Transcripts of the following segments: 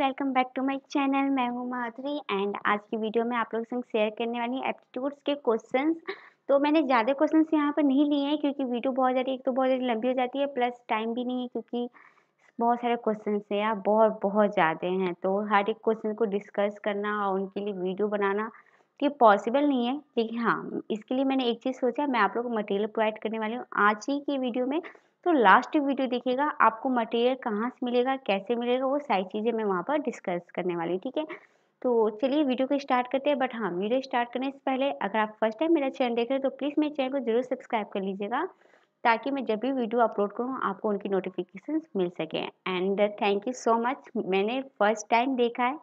welcome back to my channel मैं हूँ माधुरी and आज की वीडियो में आप लोग संग शेयर करने वाली एप्टीट्यूड्स के क्वेश्चंस तो मैंने ज़्यादा क्वेश्चंस यहाँ पर नहीं लिए हैं क्योंकि वीडियो बहुत ज़्यादा एक तो बहुत ज़्यादा लंबी हो जाती है प्लस टाइम भी नहीं है क्योंकि बहुत सारे क्वेश्चन है यार बहुत बहुत ज़्यादा हैं तो हर एक क्वेश्चन को डिस्कस करना और उनके लिए वीडियो बनाना तो ये पॉसिबल नहीं है लेकिन हाँ इसके लिए मैंने एक चीज़ सोचा मैं आप लोग को मटेरियल प्रोवाइड करने वाली हूँ आज ही की वीडियो में तो लास्ट वीडियो देखिएगा आपको मटेरियल कहाँ से मिलेगा कैसे मिलेगा वो सारी चीज़ें मैं वहाँ पर डिस्कस करने वाली हूँ ठीक है तो चलिए वीडियो को स्टार्ट करते हैं बट हाँ वीडियो स्टार्ट करने से पहले अगर आप फर्स्ट टाइम मेरा चैनल देख रहे हैं तो प्लीज़ मेरे चैनल को जरूर सब्सक्राइब कर लीजिएगा ताकि मैं जब भी वीडियो अपलोड करूँ आपको उनकी नोटिफिकेशन मिल सके and thank you so much मैंने फर्स्ट टाइम देखा है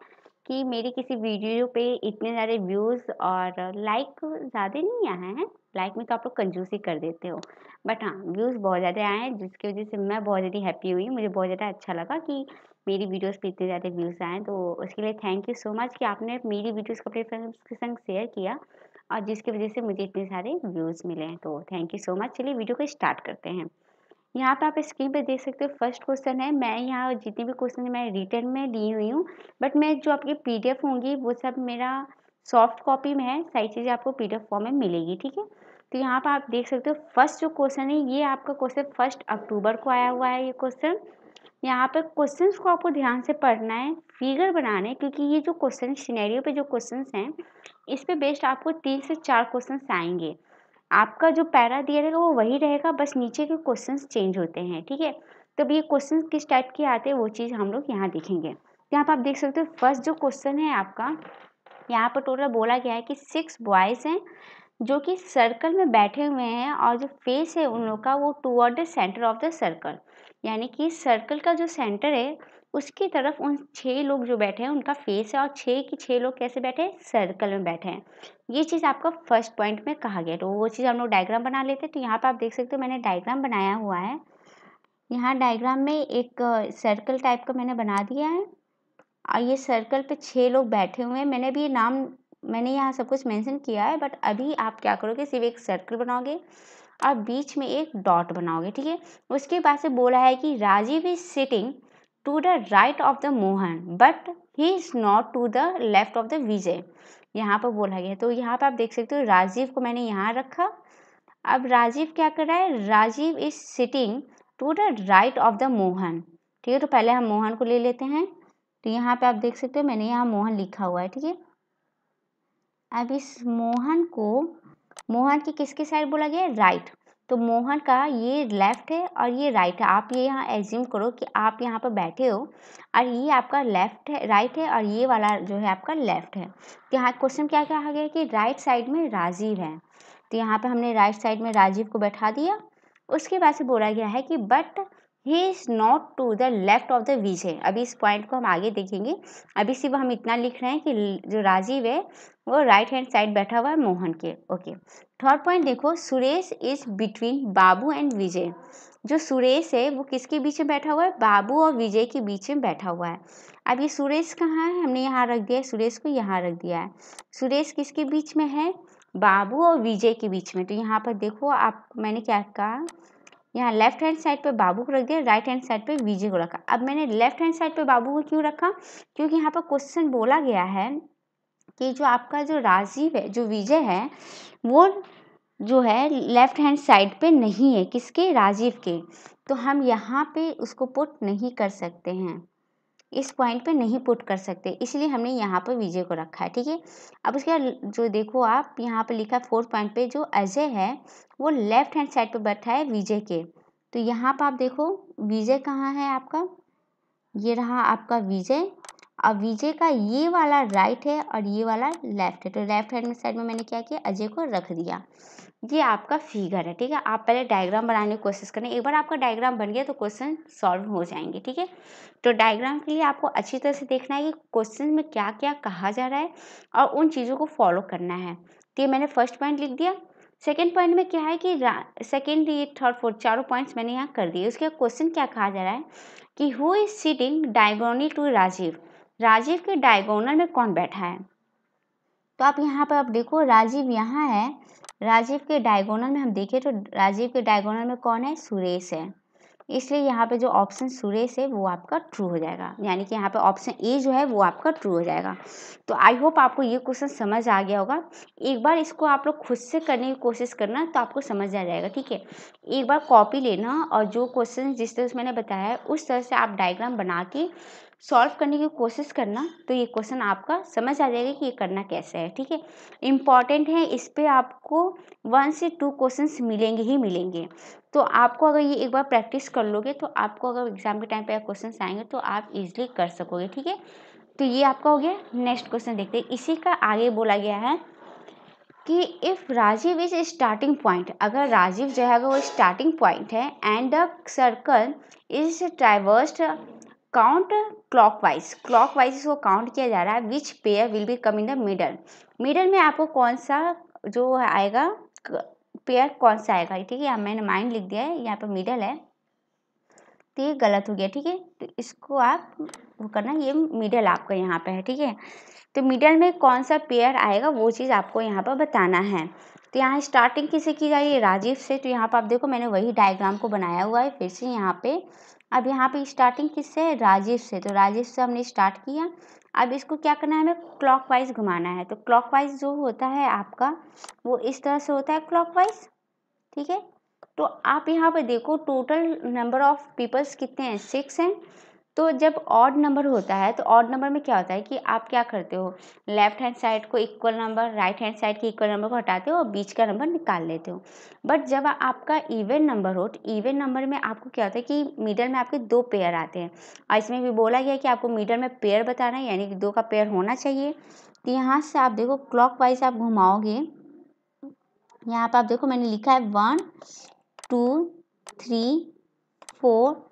कि मेरी किसी वीडियो पे इतने सारे व्यूज़ और लाइक ज़्यादा नहीं आए हैं लाइक में तो आप लोग कंजूसी कर देते हो बट हाँ व्यूज़ बहुत ज़्यादा आए हैं जिसकी वजह से मैं बहुत ज़्यादा हैप्पी हुई मुझे बहुत ज़्यादा अच्छा लगा कि मेरी वीडियोस पे इतने ज़्यादा व्यूज़ आए तो उसके लिए थैंक यू सो मच कि आपने मेरी वीडियोज़ को अपने फ्रेंड्स के संग शेयर किया और जिसकी वजह से मुझे इतने सारे व्यूज़ मिले हैं तो थैंक यू सो मच चलिए वीडियो को स्टार्ट करते हैं यहाँ पे आप स्क्रीन पे देख सकते हो फर्स्ट क्वेश्चन है मैं यहाँ जितने भी क्वेश्चन मैं रिटर्न में ली हुई हूँ बट मैं जो आपकी पीडीएफ होंगी वो सब मेरा सॉफ्ट कॉपी में है सारी चीज़ें आपको पीडीएफ फॉर्म में मिलेगी ठीक है तो यहाँ पर आप देख सकते हो फर्स्ट जो क्वेश्चन है ये आपका क्वेश्चन फर्स्ट अक्टूबर को आया हुआ है ये क्वेश्चन यहाँ पर क्वेश्चन को आपको ध्यान से पढ़ना है फिगर बनाना है क्योंकि ये जो क्वेश्चन सीनेरियो पे जो क्वेश्चन हैं इस पर बेस्ड आपको तीन से चार क्वेश्चन आएंगे आपका जो पैरा दिया रहेगा वो वही रहेगा बस नीचे के क्वेश्चंस चेंज होते हैं ठीक है तो ये क्वेश्चन किस टाइप के आते हैं वो चीज़ हम लोग यहाँ देखेंगे तो यहाँ पर आप देख सकते हो फर्स्ट जो क्वेश्चन है आपका यहाँ पर टोटल बोला गया है कि सिक्स बॉयज़ हैं जो कि सर्कल में बैठे हुए हैं और जो फेस है उन लोग का वो toward the centre of the circle यानी कि सर्कल का जो सेंटर है उसकी तरफ उन छः लोग जो बैठे हैं उनका फेस है और छह की छः लोग कैसे बैठे हैं सर्कल में बैठे हैं ये चीज़ आपका फर्स्ट पॉइंट में कहा गया तो वो चीज़ हम लोग डायग्राम बना लेते हैं तो यहाँ पर आप देख सकते हो मैंने डायग्राम बनाया हुआ है यहाँ डायग्राम में एक सर्कल टाइप का मैंने बना दिया है और ये सर्कल पे छः लोग बैठे हुए हैं मैंने भी ये नाम मैंने यहाँ सब कुछ मैंसन किया है बट अभी आप क्या करोगे सिर्फ एक सर्कल बनाओगे और बीच में एक डॉट बनाओगे ठीक है उसके बाद से बोला है कि Rajiv is sitting to the right of the Mohan but he is not to the left of the Vijay यहाँ पर बोला गया तो यहाँ पर आप देख सकते हो राजीव को मैंने यहाँ रखा अब राजीव क्या कर रहा है Rajiv is sitting to the right of the Mohan ठीक है तो पहले हम मोहन को ले लेते हैं तो यहाँ पे आप देख सकते हो मैंने यहाँ मोहन लिखा हुआ है ठीक है अब इस मोहन को मोहन की किसके साइड बोला गया है राइट तो मोहन का ये लेफ़्ट है और ये राइट है आप ये यहाँ एज्यूम करो कि आप यहाँ पर बैठे हो और ये आपका लेफ़्ट है राइट है और ये वाला जो है आपका लेफ़्ट है तो यहाँ क्वेश्चन क्या कहा गया कि राइट साइड में राजीव है तो यहाँ पर हमने राइट साइड में राजीव को बैठा दिया उसके बाद से बोला गया है कि but he is not to the left of the Vijay अभी इस पॉइंट को हम आगे देखेंगे अभी सिर्फ हम इतना लिख रहे हैं कि जो राजीव है वो राइट हैंड साइड बैठा हुआ है मोहन के ओके थर्ड पॉइंट देखो Suresh is between Babu and Vijay जो सुरेश है वो किसके बीच में बैठा हुआ है बाबू और विजय के बीच में बैठा हुआ है अब ये सुरेश कहाँ है हमने यहाँ रख दिया है सुरेश को यहाँ रख दिया है सुरेश किसके बीच में है बाबू और विजय के बीच में तो यहाँ पर देखो आप मैंने क्या कहा यहाँ लेफ्ट हैंड साइड पे बाबू को रख दिया राइट हैंड साइड पे विजय को रखा अब मैंने लेफ्ट हैंड साइड पे बाबू को क्यों रखा क्योंकि यहाँ पर क्वेश्चन बोला गया है कि जो आपका जो राजीव है जो विजय है वो जो है लेफ्ट हैंड साइड पे नहीं है किसके राजीव के तो हम यहाँ पे उसको पुट नहीं कर सकते हैं इस पॉइंट पे नहीं पुट कर सकते इसलिए हमने यहाँ पर विजय को रखा है ठीक है अब उसके बाद जो देखो आप यहाँ पर लिखा है फोर्थ पॉइंट पे जो अजय है वो लेफ्ट हैंड साइड पे बैठा है विजय के तो यहाँ पर आप देखो विजय कहाँ है आपका ये रहा आपका विजय अब विजय का ये वाला राइट है और ये वाला लेफ्ट है तो लेफ्ट हैंड में साइड में मैंने क्या किया अजय को रख दिया ये आपका फिगर है ठीक है आप पहले डायग्राम बनाने की कोशिश करें एक बार आपका डायग्राम बन गया तो क्वेश्चन सॉल्व हो जाएंगे ठीक है तो डायग्राम के लिए आपको अच्छी तरह से देखना है कि क्वेश्चन में क्या क्या कहा जा रहा है और उन चीज़ों को फॉलो करना है तो ये मैंने फर्स्ट पॉइंट लिख दिया सेकेंड पॉइंट में क्या है कि सेकेंड ये थर्ड फोर्थ चारों पॉइंट्स मैंने यहाँ कर दिए उसके क्वेश्चन क्या कहा जा रहा है कि who is sitting diagonally to Rajiv Rajiv के डायगोनल में कौन बैठा है तो आप यहाँ पर आप देखो राजीव यहाँ है राजीव के डायगोनल में हम देखें तो राजीव के डायगोनल में कौन है सुरेश है इसलिए यहाँ पे जो ऑप्शन सुरेश है वो आपका ट्रू हो जाएगा यानी कि यहाँ पे ऑप्शन ए जो है वो आपका ट्रू हो जाएगा तो आई होप आपको ये क्वेश्चन समझ आ गया होगा एक बार इसको आप लोग खुद से करने की कोशिश करना तो आपको समझ आ जाएगा ठीक है एक बार कॉपी लेना और जो क्वेश्चन जिस तरह से मैंने बताया है उस तरह से आप डायग्राम बना के सॉल्व करने की कोशिश करना तो ये क्वेश्चन आपका समझ आ जाएगा कि ये करना कैसे है ठीक है इम्पॉर्टेंट है इस पर आपको वन से टू क्वेश्चंस मिलेंगे ही मिलेंगे तो आपको अगर ये एक बार प्रैक्टिस कर लोगे तो आपको अगर एग्ज़ाम के टाइम पर क्वेश्चन आएंगे तो आप इजिली कर सकोगे ठीक है तो ये आपका हो गया नेक्स्ट क्वेश्चन देखते हैं इसी का आगे बोला गया है कि if Rajiv is starting point अगर राजीव जो है वो स्टार्टिंग पॉइंट है and the circle is traversed count clockwise clockwise इसको काउंट किया जा रहा है which pair will be come in the middle middle में आपको कौन सा जो आएगा पेयर कौन सा आएगा ठीक है मैंने माइंड लिख दिया है यहाँ पर मिडल है तो ये गलत हो गया ठीक है तो इसको आप वो करना ये मिडल आपका यहाँ पर है ठीक है तो मिडल में कौन सा पेयर आएगा वो चीज़ आपको यहाँ पर बताना है तो यहाँ स्टार्टिंग किसे की जा रही है राजीव से तो यहाँ पर आप देखो मैंने वही डायग्राम को बनाया हुआ है फिर से यहाँ पे अब यहाँ पे स्टार्टिंग किससे है राजेश से तो राजेश से हमने स्टार्ट किया अब इसको क्या करना है हमें क्लॉकवाइज घुमाना है तो क्लॉकवाइज जो होता है आपका वो इस तरह से होता है क्लॉकवाइज ठीक है तो आप यहाँ पर देखो टोटल नंबर ऑफ पीपल्स कितने हैं सिक्स हैं तो जब ऑड नंबर होता है तो ऑड नंबर में क्या होता है कि आप क्या करते हो लेफ़्ट हैंड साइड को equal number right hand side के इक्वल नंबर को हटाते हो और बीच का नंबर निकाल लेते हो बट जब आपका इवन नंबर हो तो इवन नंबर में आपको क्या होता है कि मिडल में आपके दो पेयर आते हैं और इसमें भी बोला गया कि आपको मिडल में पेयर बताना है यानी कि दो का पेयर होना चाहिए तो यहाँ से आप देखो क्लॉक वाइज आप घुमाओगे यहाँ पर आप देखो मैंने लिखा है one two three four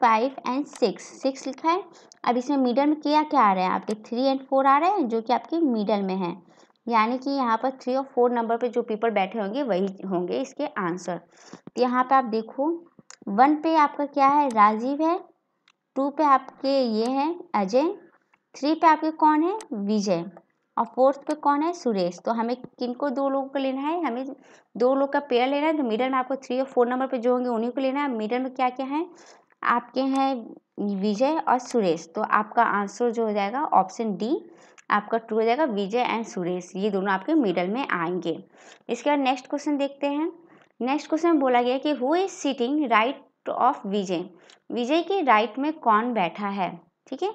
five and six six लिखा है अब इसमें मिडल में क्या क्या आ रहा है आपके थ्री एंड फोर आ रहे हैं जो कि आपके मिडल में है यानी कि यहाँ पर थ्री और फोर नंबर पे जो पीपल बैठे होंगे वही होंगे इसके आंसर तो यहाँ पे आप देखो वन पे आपका क्या है राजीव है टू पे आपके ये है अजय थ्री पे आपके कौन है विजय और फोर्थ पे कौन है सुरेश तो हमें किनको दो लोगों को लेना है हमें दो लोग का पेयर लेना है तो मिडल में आपको थ्री और फोर नंबर पे जो होंगे उन्हीं को लेना है मिडल में क्या क्या है आपके हैं विजय और सुरेश तो आपका आंसर जो हो जाएगा ऑप्शन डी आपका ट्रू हो जाएगा विजय एंड सुरेश ये दोनों आपके मिडल में आएंगे इसके बाद नेक्स्ट क्वेश्चन देखते हैं नेक्स्ट क्वेश्चन में बोला गया कि who is sitting right of Vijay Vijay के राइट में कौन बैठा है ठीक है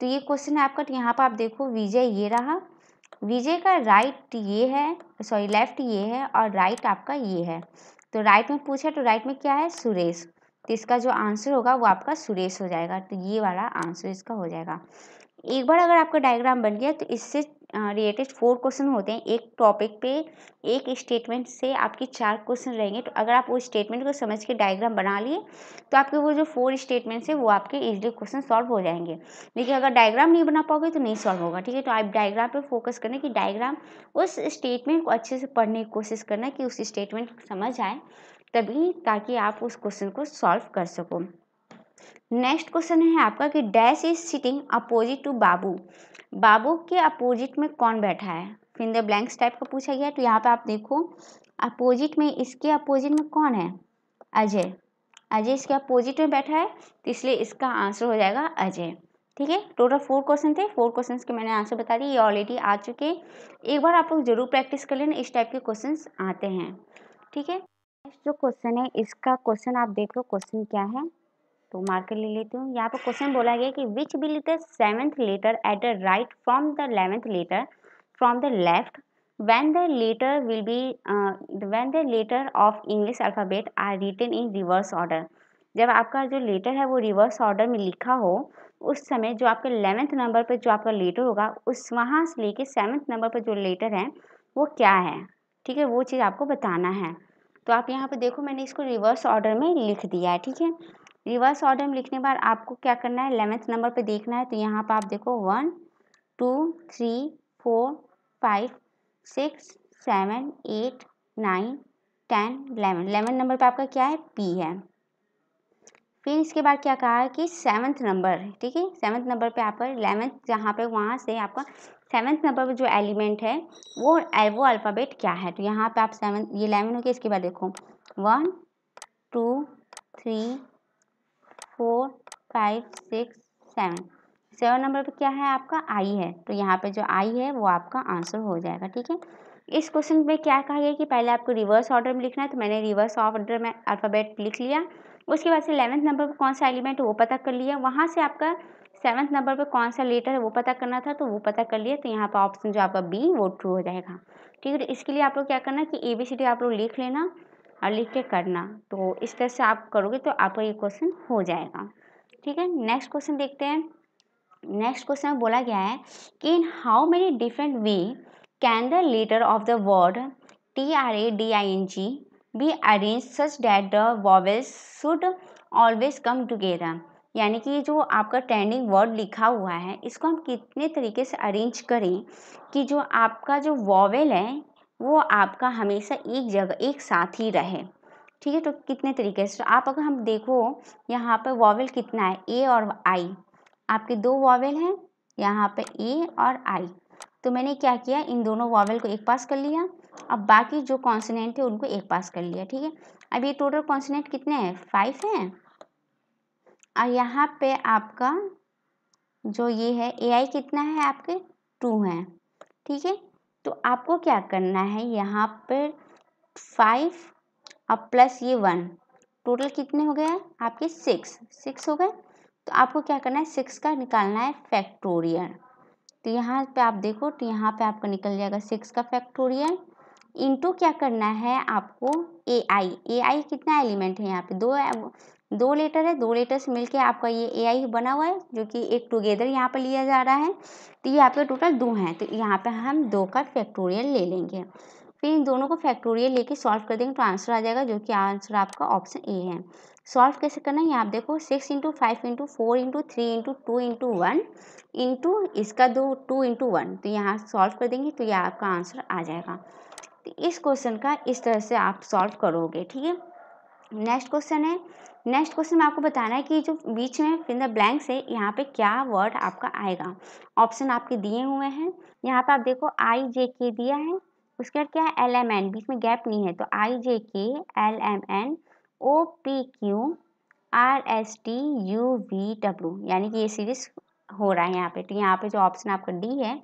तो ये क्वेश्चन है आपका तो यहाँ पर आप देखो विजय ये रहा विजय का राइट ये है सॉरी लेफ्ट ये है और राइट आपका ये है तो राइट में पूछा तो राइट में क्या है सुरेश तो इसका जो आंसर होगा वो आपका सुरेश हो जाएगा तो ये वाला आंसर इसका हो जाएगा एक बार अगर आपका डायग्राम बन गया तो इससे रिलेटेड फोर क्वेश्चन होते हैं एक टॉपिक पे एक स्टेटमेंट से आपके चार क्वेश्चन रहेंगे तो अगर आप वो स्टेटमेंट को समझ के डायग्राम बना लिए तो आपके वो जो फोर स्टेटमेंट है वो आपके इजली क्वेश्चन सॉल्व हो जाएंगे लेकिन अगर डायग्राम नहीं बना पाओगे तो नहीं सॉल्व होगा ठीक है तो आप डायग्राम पर फोकस करना कि डायग्राम उस स्टेटमेंट को अच्छे से पढ़ने की कोशिश करना कि उस स्टेटमेंट समझ आए तभी ताकि आप उस क्वेश्चन को सॉल्व कर सको नेक्स्ट क्वेश्चन है आपका कि dash is sitting opposite to Babu Babu के अपोजिट में कौन बैठा है फिन द ब्लैंक्स टाइप का पूछा गया तो यहाँ पे आप देखो अपोजिट में इसके अपोजिट में कौन है अजय अजय इसके अपोजिट में बैठा है तो इसलिए इसका आंसर हो जाएगा अजय ठीक है टोटल फोर क्वेश्चन थे फोर क्वेश्चंस के मैंने आंसर बता दिए ये ऑलरेडी आ चुके एक बार आप लोग जरूर प्रैक्टिस कर लेना इस टाइप के क्वेश्चंस आते हैं ठीक है नेक्स्ट जो क्वेश्चन है इसका क्वेश्चन आप देख लो क्वेश्चन क्या है तो मार्कर ले लेती हूँ यहाँ पर क्वेश्चन बोला गया कि which be letter seventh letter at the right from the eleventh letter from the left when the letter will be when the letter of English alphabet are written in reverse order जब आपका जो letter है वो reverse order में लिखा हो उस समय जो आपके लेवेंथ नंबर पर जो आपका लेटर होगा उस वहाँ से लेके सेवन्थ नंबर पर जो लेटर है वो क्या है ठीक है वो चीज़ आपको बताना है तो आप यहाँ पर देखो मैंने इसको रिवर्स ऑर्डर में लिख दिया है ठीक है रिवर्स ऑर्डर में लिखने के बाद आपको क्या करना है एलेवेंथ नंबर पर देखना है तो यहाँ पर आप देखो one two three four five six seven eight nine ten eleven eleven number पर आपका क्या है पी है फिर इसके बाद क्या कहा है कि सेवन्थ नंबर ठीक है सेवन्थ नंबर पे आपका इलेवेंथ जहाँ पे वहाँ से आपका सेवन्थ नंबर पर जो एलिमेंट है वो वो अल्फ़ाबेट क्या है तो यहाँ पे आप सेवन ये इलेवन हो गया इसके बाद देखो one two three four five six seven seven number पर क्या है आपका आई है तो यहाँ पे जो आई है वो आपका आंसर हो जाएगा ठीक है इस क्वेश्चन में क्या कहा गया कि पहले आपको रिवर्स ऑर्डर में लिखना है तो मैंने रिवर्स ऑर्डर में अल्फ़ाबेट लिख लिया उसके बाद से इलेवेंथ नंबर पर कौन सा एलिमेंट वो पता कर लिया वहाँ से आपका सेवन्थ नंबर पर कौन सा लेटर है वो पता करना था तो वो पता कर लिए तो यहाँ पर ऑप्शन जो आपका बी वो ट्रू हो जाएगा ठीक है तो इसके लिए आप लोग क्या करना कि ए बी सी डी आप लोग लिख लेना और लिख के करना तो इस तरह से आप करोगे तो आपका ये क्वेश्चन हो जाएगा ठीक है नेक्स्ट क्वेश्चन देखते हैं नेक्स्ट क्वेश्चन में बोला गया है कि in how many different way can the letter of the word T R A D I N G be arrange such that the vowels should always come together यानी कि जो आपका ट्रेंडिंग वर्ड लिखा हुआ है इसको हम कितने तरीके से अरेंज करें कि जो आपका जो वॉवेल है वो आपका हमेशा एक जगह एक साथ ही रहे ठीक है तो कितने तरीके से तो आप अगर हम देखो यहाँ पर वॉवेल कितना है ए और आई आपके दो वॉवेल हैं यहाँ पर ए और आई तो मैंने क्या किया इन दोनों वॉवेल को एक पास कर लिया अब बाकी जो कॉन्सनेंट है उनको एक पास कर लिया ठीक है अब ये टोटल कॉन्सनेंट कितने हैं फाइव हैं और यहाँ पे आपका जो ये है ए आई कितना है आपके टू हैं ठीक है तो आपको क्या करना है यहाँ पर फाइव और प्लस ये वन टोटल कितने हो गए आपके सिक्स सिक्स हो गए तो आपको क्या करना है सिक्स का निकालना है फैक्टोरियल तो यहाँ पे आप देखो तो यहाँ पे आपका निकल जाएगा सिक्स का फैक्टोरियल इनटू क्या करना है आपको ए आई ए आई कितना एलिमेंट है यहाँ पे दो दो लेटर है दो लेटर से मिलके आपका ये ए आई बना हुआ है जो कि एक टुगेदर यहाँ पर लिया जा रहा है तो ये आपके टोटल दो हैं तो यहाँ पे हम दो का फैक्टोरियल ले लेंगे फिर इन दोनों को फैक्टोरियल लेके सॉल्व कर देंगे तो आंसर आ जाएगा जो कि आंसर आपका ऑप्शन ए है सॉल्व कैसे करना है आप देखो six into five into four into three into two into one into इसका दो टू इंटू वन तो यहाँ सॉल्व कर देंगे तो ये आपका आंसर आ जाएगा तो इस क्वेश्चन का इस तरह से आप सॉल्व करोगे ठीक है नेक्स्ट क्वेश्चन है नेक्स्ट क्वेश्चन में आपको बताना है कि जो बीच में फिन द ब्लैंक से यहाँ पे क्या वर्ड आपका आएगा ऑप्शन आपके दिए हुए हैं यहाँ पे आप देखो आई जे के दिया है उसके बाद क्या है एल एम एन बीच में गैप नहीं है तो I J K L M N O P Q R S T U V W यानी कि ये सीरीज हो रहा है यहाँ पे तो यहाँ पे जो ऑप्शन आपका डी है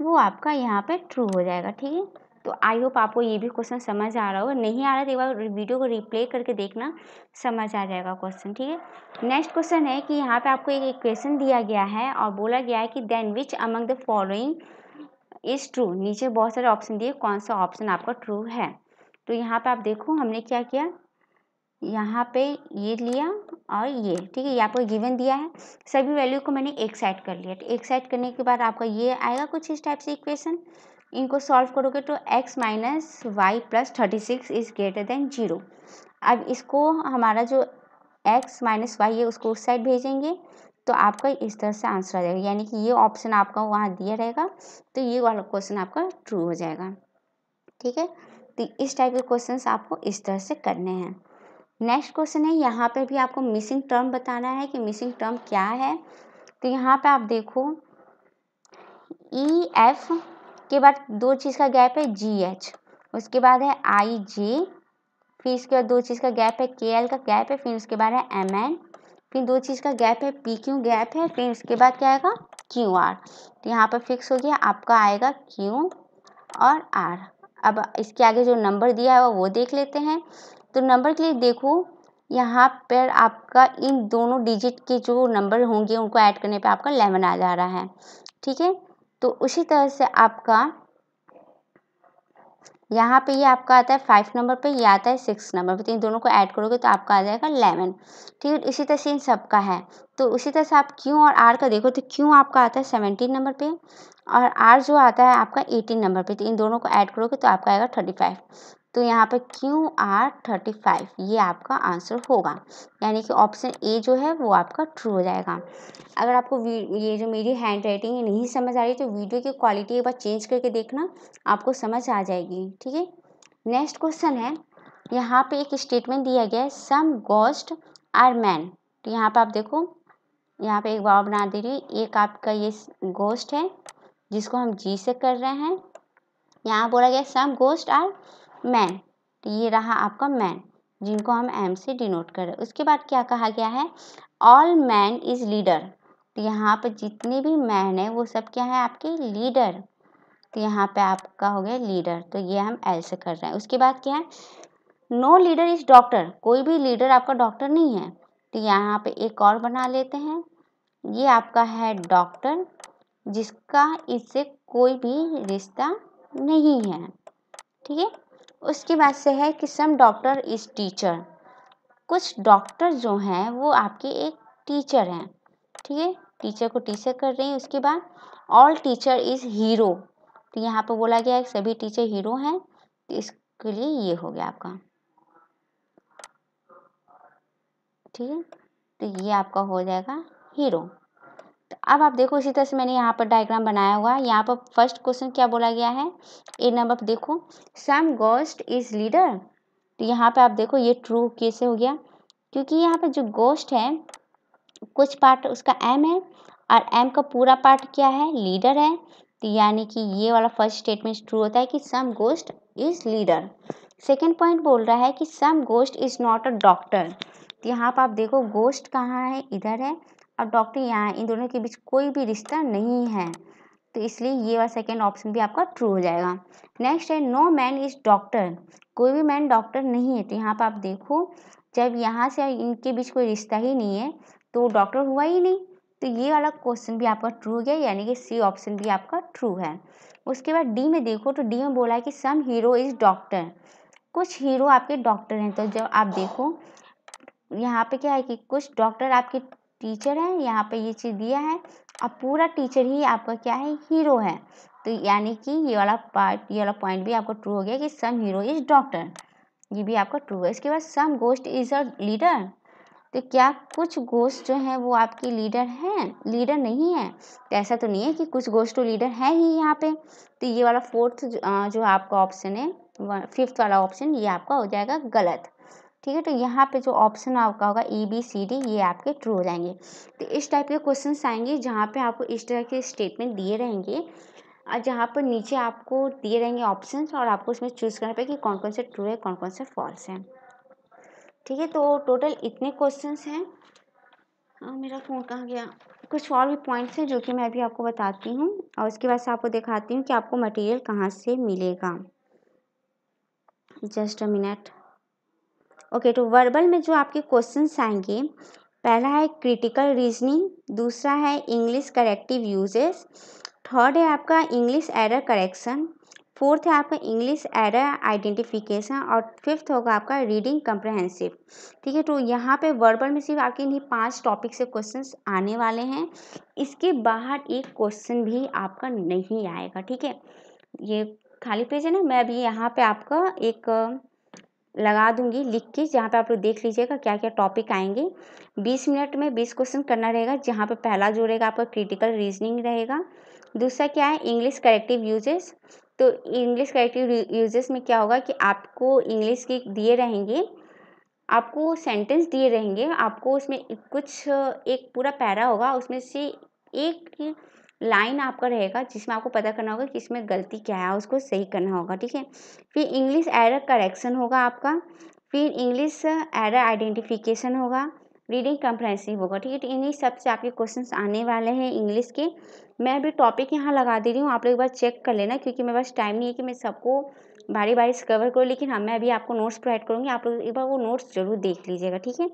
वो आपका यहाँ पे ट्रू हो जाएगा ठीक है तो आई होप आपको ये भी क्वेश्चन समझ आ रहा होगा नहीं आ रहा तो एक बार वीडियो को रिप्ले करके देखना समझ आ जाएगा क्वेश्चन ठीक है नेक्स्ट क्वेश्चन है कि यहाँ पे आपको एक इक्वेशन दिया गया है और बोला गया है कि then which among the following is true नीचे बहुत सारे ऑप्शन दिए कौन सा ऑप्शन आपका ट्रू है तो यहाँ पे आप देखो हमने क्या किया यहाँ पे ये लिया और ये ठीक है ये आपको गिवन दिया है सभी वैल्यू को मैंने एक साइड कर लिया तो एक साइड करने के बाद आपका ये आएगा कुछ इस टाइप से इक्वेशन इनको सॉल्व करोगे तो X minus Y plus thirty six is greater than zero अब इसको हमारा जो एक्स माइनस वाई है उसको उस साइड भेजेंगे तो आपका इस तरह से आंसर आ जाएगा यानी कि ये ऑप्शन आपका वहाँ दिया रहेगा तो ये वाला क्वेश्चन आपका ट्रू हो जाएगा ठीक है तो इस टाइप के क्वेश्चंस आपको इस तरह से करने हैं नेक्स्ट क्वेश्चन है यहाँ पे भी आपको मिसिंग टर्म बताना है कि मिसिंग टर्म क्या है तो यहाँ पे आप देखो ई e एफ के बाद दो चीज़ का गैप है जी एच उसके बाद है आई जे फिर इसके बाद दो चीज़ का गैप है के एल का गैप है फिर उसके बाद है एम एन फिर दो चीज़ का गैप है पी क्यू गैप है फिर उसके बाद क्या आएगा क्यू आर तो यहाँ पर फिक्स हो गया आपका आएगा क्यू और आर अब इसके आगे जो नंबर दिया है वो देख लेते हैं तो नंबर के लिए देखो यहाँ पर आपका इन दोनों डिजिट के जो नंबर होंगे उनको ऐड करने पे आपका लेवन आ जा रहा है ठीक है तो उसी तरह से आपका यहाँ पे ये यह आपका आता है फाइव नंबर पे ये आता है सिक्स नंबर पे तो इन दोनों को ऐड करोगे तो आपका आ जाएगा लेवन ठीक है इसी तरह से इन सब का है तो उसी तरह से आप क्यू और आर का देखो तो क्यू आपका आता है सेवनटीन नंबर पे और आर जो आता है आपका एटीन नंबर पे तो इन दोनों को ऐड करोगे तो आपका आएगा थर्टी फाइव तो यहाँ पर क्यू आर थर्टी फाइव ये आपका आंसर होगा यानी कि ऑप्शन ए जो है वो आपका ट्रू हो जाएगा अगर आपको ये जो मेरी हैंड राइटिंग है नहीं समझ आ रही तो वीडियो की क्वालिटी एक बार चेंज करके देखना आपको समझ आ जाएगी ठीक है नेक्स्ट क्वेश्चन है यहाँ पे एक स्टेटमेंट दिया गया है सम गोस्ट आर मैन तो यहाँ पर आप देखो यहाँ पे एक बार बना दे रही एक आपका ये गोस्ट है जिसको हम जी से कर रहे हैं यहाँ बोला गया सम गोस्ट आर मैन तो ये रहा आपका मैन जिनको हम एम से डिनोट कर रहे हैं उसके बाद क्या कहा गया है ऑल मैन इज़ लीडर तो यहाँ पर जितने भी मैन है वो सब क्या है आपके लीडर तो यहाँ पे आपका हो गया लीडर तो ये हम एल से कर रहे हैं उसके बाद क्या है नो लीडर इज़ डॉक्टर कोई भी लीडर आपका डॉक्टर नहीं है तो यहाँ पे एक और बना लेते हैं ये आपका है डॉक्टर जिसका इससे कोई भी रिश्ता नहीं है ठीक है उसके बाद से है कि सम डॉक्टर इज़ टीचर कुछ डॉक्टर जो हैं वो आपके एक टीचर हैं ठीक है टीचर को टीचर कर रही हैं उसके बाद ऑल टीचर इज़ हीरो तो यहाँ पर बोला गया है सभी टीचर हीरो हैं तो इसके लिए ये हो गया आपका ठीक है तो ये आपका हो जाएगा हीरो अब आप देखो इसी तरह से मैंने यहाँ पर डायग्राम बनाया हुआ है यहाँ पर फर्स्ट क्वेश्चन क्या बोला गया है ए नंबर पर देखो सम गोस्ट इज लीडर तो यहाँ पर आप देखो ये ट्रू कैसे हो गया क्योंकि यहाँ पर जो गोस्ट है कुछ पार्ट उसका एम है और एम का पूरा पार्ट क्या है लीडर है तो यानी कि ये वाला फर्स्ट स्टेटमेंट ट्रू होता है कि some ghost is leader second point बोल रहा है कि some ghost is not a doctor तो यहाँ पर आप देखो गोस्ट कहाँ है इधर है और डॉक्टर यहाँ इन दोनों के बीच कोई भी रिश्ता नहीं है तो इसलिए ये वाला सेकेंड ऑप्शन भी आपका ट्रू हो जाएगा नेक्स्ट है नो मैन इज़ डॉक्टर कोई भी मैन डॉक्टर नहीं है तो यहाँ पर आप देखो जब यहाँ से इनके बीच कोई रिश्ता ही नहीं है तो डॉक्टर हुआ ही नहीं तो ये वाला क्वेश्चन भी आपका ट्रू हो गया यानी कि सी ऑप्शन भी आपका ट्रू है उसके बाद डी में देखो तो डी में बोला है कि सम हीरो इज़ डॉक्टर कुछ हीरो आपके डॉक्टर हैं तो जब आप देखो यहाँ पे क्या है कि कुछ डॉक्टर आपके टीचर है यहाँ पे ये चीज़ दिया है अब पूरा टीचर ही आपका क्या है हीरो है तो यानी कि ये वाला पार्ट ये वाला पॉइंट भी आपका ट्रू हो गया कि सम हीरो इज़ डॉक्टर ये भी आपका ट्रू है इसके बाद some ghost is a leader तो क्या कुछ गोस्ट जो है वो आपकी लीडर हैं लीडर नहीं है तो ऐसा तो नहीं है कि कुछ गोस्ट तो लीडर है ही यहाँ पे तो ये वाला फोर्थ जो आपका ऑप्शन है फिफ्थ वाला ऑप्शन ये आपका हो जाएगा गलत ठीक है तो यहाँ पे जो ऑप्शन आपका होगा ए बी सी डी ये आपके ट्रू हो जाएंगे तो इस टाइप के क्वेश्चन आएंगे जहाँ पे आपको इस तरह के स्टेटमेंट दिए रहेंगे और जहाँ पर नीचे आपको दिए रहेंगे ऑप्शन और आपको उसमें चूज़ करना पड़ेगा कि कौन कौन से ट्रू है कौन कौन से फॉल्स हैं ठीक है तो टोटल इतने क्वेश्चन हैं हाँ, मेरा फ़ोन कहाँ गया कुछ और भी पॉइंट्स हैं जो कि मैं अभी आपको बताती हूँ और उसके बाद से आपको दिखाती हूँ कि आपको मटेरियल कहाँ से मिलेगा जस्ट अ मिनट ओके तो वर्बल में जो आपके क्वेश्चंस आएंगे पहला है क्रिटिकल रीजनिंग दूसरा है इंग्लिश करेक्टिव यूजेस थर्ड है आपका इंग्लिश एरर करेक्शन फोर्थ है आपका इंग्लिश एरर आइडेंटिफिकेशन और फिफ्थ होगा आपका रीडिंग कंप्रहेंसिव ठीक है तो यहाँ पे वर्बल में सिर्फ आपके इन्हीं पांच टॉपिक से क्वेश्चंस आने वाले हैं इसके बाहर एक क्वेश्चन भी आपका नहीं आएगा ठीक है ये खाली पेज है ना मैं अभी यहाँ पे आपका एक लगा दूंगी लिख के जहाँ पे आप लोग देख लीजिएगा क्या क्या टॉपिक आएंगे बीस मिनट में बीस क्वेश्चन करना रहेगा जहाँ पे पहला जो रहेगा आपका क्रिटिकल रीजनिंग रहेगा दूसरा क्या है इंग्लिश करेक्टिव यूजेस तो इंग्लिश करेक्टिव यूजेस में क्या होगा कि आपको इंग्लिश के दिए रहेंगे आपको सेंटेंस दिए रहेंगे आपको उसमें कुछ एक पूरा पैरा होगा उसमें से एक लाइन आपका रहेगा जिसमें आपको पता करना होगा कि इसमें गलती क्या है उसको सही करना होगा ठीक है फिर इंग्लिश एरर करेक्शन होगा आपका फिर इंग्लिश एरर आइडेंटिफिकेशन होगा रीडिंग कंप्रेंसिव होगा ठीक है तो इन्हीं सबसे आपके क्वेश्चंस आने वाले हैं इंग्लिश के मैं अभी टॉपिक यहाँ लगा दे रही हूँ आप लोग एक बार चेक कर लेना क्योंकि मेरे पास टाइम नहीं है कि मैं सबको बारी बारी से कवर करूँ लेकिन हाँ मैं अभी आपको नोट्स प्रोवाइड करूँगी आप लोग एक बार वो नोट्स जरूर देख लीजिएगा ठीक है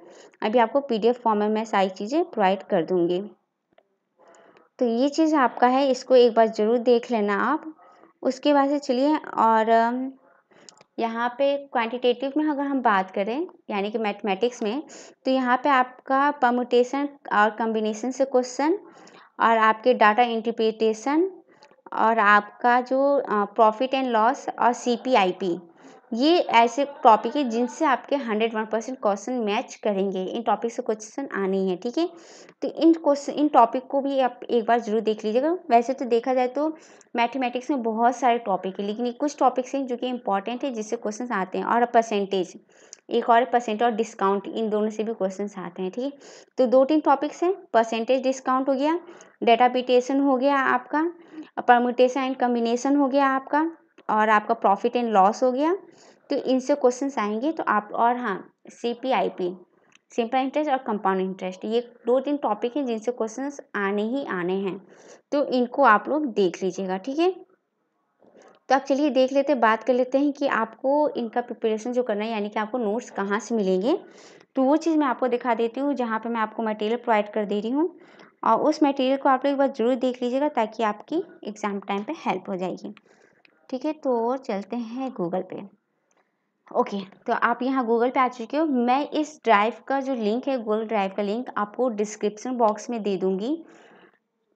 अभी आपको पी फॉर्म में मैं सारी चीज़ें प्रोवाइड कर दूँगी तो ये चीज़ आपका है इसको एक बार ज़रूर देख लेना आप उसके बाद से चलिए और यहाँ पे क्वांटिटेटिव में अगर हम बात करें यानी कि मैथमेटिक्स में तो यहाँ पे आपका परमुटेशन और कम्बिनेशन से क्वेश्चन और आपके डाटा इंटरप्रिटेशन और आपका जो प्रॉफिट एंड लॉस और सी पी आई पी ये ऐसे टॉपिक है जिनसे आपके hundred one percent question match करेंगे इन टॉपिक से क्वेश्चन आने हैं ठीक है तो इन क्वेश्चन इन टॉपिक को भी आप एक बार जरूर देख लीजिएगा वैसे तो देखा जाए तो मैथमेटिक्स में बहुत सारे टॉपिक है लेकिन कुछ टॉपिक्स हैं जो कि इंपॉर्टेंट है जिससे क्वेश्चन आते हैं और परसेंटेज एक और परसेंट और डिस्काउंट इन दोनों से भी क्वेश्चन आते हैं ठीक है तो दो तीन टॉपिक्स हैं परसेंटेज डिस्काउंट हो गया पिटेशन हो गया आपका परमोटेशन एंड कम्बिनेशन हो गया आपका और आपका प्रॉफिट एंड लॉस हो गया तो इनसे क्वेश्चन आएंगे तो आप और हाँ C P I P simple interest और कंपाउंड इंटरेस्ट ये दो तीन टॉपिक हैं जिनसे क्वेश्चंस आने ही आने हैं तो इनको आप लोग देख लीजिएगा ठीक है तो आप चलिए देख लेते बात कर लेते हैं कि आपको इनका प्रिपरेशन जो करना है यानी कि आपको नोट्स कहाँ से मिलेंगे तो वो चीज़ मैं आपको दिखा देती हूँ जहाँ पे मैं आपको मटेरियल प्रोवाइड कर दे रही हूँ और उस मटेरियल को आप लोग एक बार ज़रूर देख लीजिएगा ताकि आपकी एग्ज़ाम टाइम पे हेल्प हो जाएगी ठीक है तो चलते हैं गूगल पे ओके तो आप यहाँ गूगल पे आ चुके हो मैं इस ड्राइव का जो लिंक है गूगल ड्राइव का लिंक आपको डिस्क्रिप्शन बॉक्स में दे दूँगी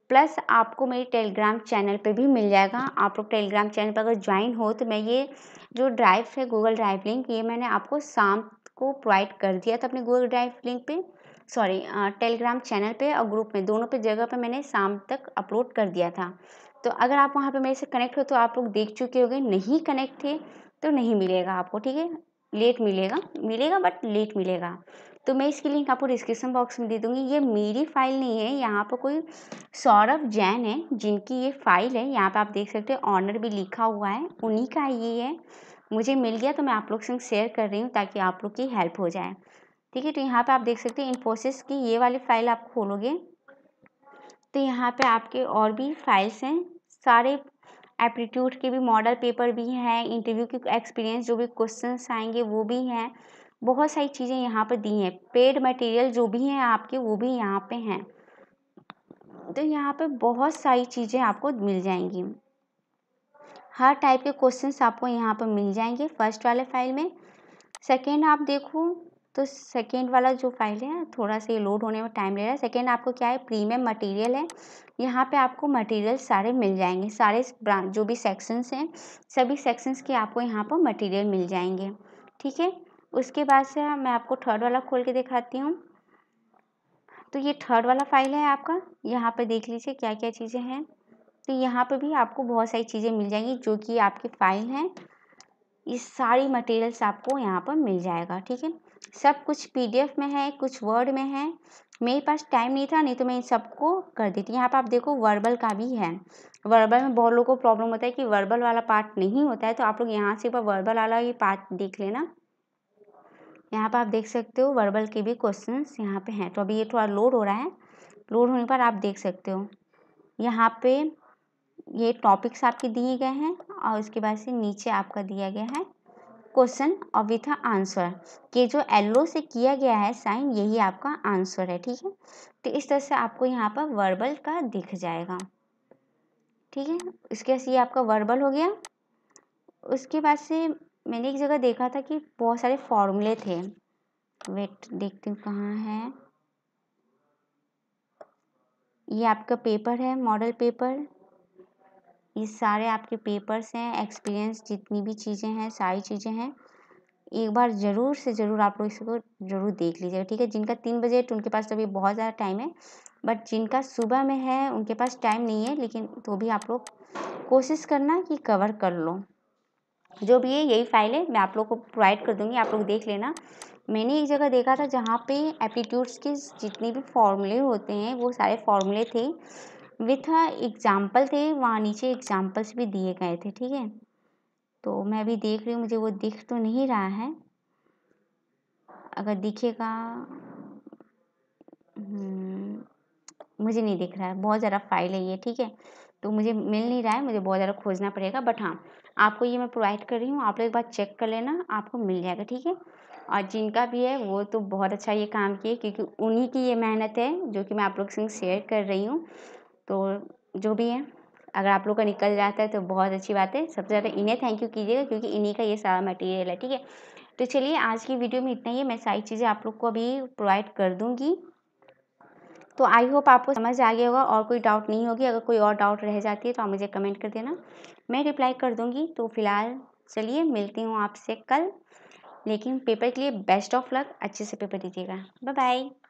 प्लस आपको मेरे टेलीग्राम चैनल पे भी मिल जाएगा आप लोग टेलीग्राम चैनल पर अगर ज्वाइन हो तो मैं ये जो ड्राइव है गूगल ड्राइव लिंक ये मैंने आपको शाम को प्रोवाइड कर दिया था अपने गूगल ड्राइव लिंक पे सॉरी टेलीग्राम चैनल पे और ग्रुप में दोनों पे जगह पे मैंने शाम तक अपलोड कर दिया था तो अगर आप वहाँ पे मेरे से कनेक्ट हो तो आप लोग देख चुके होंगे नहीं कनेक्ट थे तो नहीं मिलेगा आपको ठीक है लेट मिलेगा मिलेगा बट लेट मिलेगा तो मैं इसकी लिंक आपको डिस्क्रिप्शन बॉक्स में दे दूँगी ये मेरी फाइल नहीं है यहाँ पर कोई सौरभ जैन है जिनकी ये फाइल है यहाँ पर आप देख सकते हो ऑनर भी लिखा हुआ है उन्हीं का ये है मुझे मिल गया तो मैं आप लोग संग शेयर कर रही हूँ ताकि आप लोग की हेल्प हो जाए ठीक है तो यहाँ पे आप देख सकते हैं इन्फोसिस की ये वाली फाइल आप खोलोगे तो यहाँ पे आपके और भी फाइल्स हैं सारे एप्टीट्यूड के भी मॉडल पेपर भी हैं इंटरव्यू के एक्सपीरियंस जो भी क्वेश्चन आएंगे वो भी हैं बहुत सारी चीज़ें यहाँ पर दी हैं पेड मटेरियल जो भी हैं आपके वो भी यहाँ पे हैं तो यहाँ पे बहुत सारी चीज़ें आपको मिल जाएंगी हर टाइप के क्वेश्चंस आपको यहाँ पर मिल जाएंगे फर्स्ट वाले फाइल में सेकेंड आप देखो तो सेकेंड वाला जो फाइल है थोड़ा सा ये लोड होने में टाइम ले रहा है सेकेंड आपको क्या है प्रीमियम मटेरियल है यहाँ पे आपको मटेरियल सारे मिल जाएंगे सारे ब्रांच जो भी सेक्शंस हैं सभी सेक्शंस के आपको यहाँ पर मटेरियल मिल जाएंगे ठीक है उसके बाद से मैं आपको थर्ड वाला खोल के दिखाती हूँ तो ये थर्ड वाला फाइल है आपका यहाँ पर देख लीजिए क्या क्या चीज़ें हैं तो यहाँ पर भी आपको बहुत सारी चीज़ें मिल जाएंगी जो कि आपकी फ़ाइल हैं ये सारी मटेरियल्स आपको यहाँ पर मिल जाएगा ठीक है सब कुछ पी डी एफ में है कुछ वर्ड में है मेरे पास टाइम नहीं था नहीं तो मैं इन सबको कर देती यहाँ पर आप देखो वर्बल का भी है वर्बल में बहुत लोगों को प्रॉब्लम होता है कि वर्बल वाला पार्ट नहीं होता है तो आप लोग यहाँ से एक वर्बल वाला ये पार्ट देख लेना यहाँ पर आप देख सकते हो वर्बल के भी क्वेश्चन यहाँ पे हैं तो अभी ये थोड़ा लोड हो रहा है लोड होने पर आप देख सकते हो यहाँ पे ये टॉपिक्स आपके दिए गए हैं और उसके बाद से नीचे आपका दिया गया है क्वेश्चन और विथ आंसर कि जो एलो से किया गया है साइन यही आपका आंसर है ठीक है तो इस तरह से आपको यहाँ पर वर्बल का दिख जाएगा ठीक है इसके बाद ये आपका वर्बल हो गया उसके बाद से मैंने एक जगह देखा था कि बहुत सारे फॉर्मूले थे वेट देखती हूँ कहाँ है ये आपका पेपर है मॉडल पेपर ये सारे आपके पेपर्स हैं एक्सपीरियंस जितनी भी चीज़ें हैं सारी चीज़ें हैं एक बार ज़रूर से ज़रूर आप लोग इसको ज़रूर देख लीजिएगा ठीक है जिनका तीन बजे तो उनके पास तो अभी बहुत ज़्यादा टाइम है बट जिनका सुबह में है उनके पास टाइम नहीं है लेकिन तो भी आप लोग कोशिश करना कि कवर कर लो जो भी है यही फाइल है मैं आप लोग को प्रोवाइड कर दूँगी आप लोग देख लेना मैंने एक जगह देखा था जहाँ पे एप्टीट्यूड्स के जितने भी फॉर्मूले होते हैं वो सारे फॉर्मूले थे विथ एग्जाम्पल थे वहाँ नीचे एग्जाम्पल्स भी दिए गए थे ठीक है तो मैं अभी देख रही हूँ मुझे वो दिख तो नहीं रहा है अगर दिखेगा हम्म, मुझे नहीं दिख रहा है बहुत ज़्यादा फाइल है ये ठीक है तो मुझे मिल नहीं रहा है मुझे बहुत ज़्यादा खोजना पड़ेगा बट हाँ आपको ये मैं प्रोवाइड कर रही हूँ आप लोग एक बार चेक कर लेना आपको मिल जाएगा ठीक है और जिनका भी है वो तो बहुत अच्छा ये काम किए क्योंकि उन्हीं की ये मेहनत है जो कि मैं आप लोग से शेयर कर रही हूँ तो जो भी है अगर आप लोग का निकल जाता है तो बहुत अच्छी बात है सबसे ज़्यादा इन्हें थैंक यू कीजिएगा क्योंकि इन्हीं का ये सारा मटेरियल है ठीक है तो चलिए आज की वीडियो में इतना ही है मैं सारी चीज़ें आप लोग को अभी प्रोवाइड कर दूँगी तो आई होप आपको समझ आ गया होगा और कोई डाउट नहीं होगी अगर कोई और डाउट रह जाती है तो आप मुझे कमेंट कर देना मैं रिप्लाई कर दूँगी तो फिलहाल चलिए मिलती हूँ आपसे कल लेकिन पेपर के लिए बेस्ट ऑफ लक अच्छे से पेपर दीजिएगा बाय बाय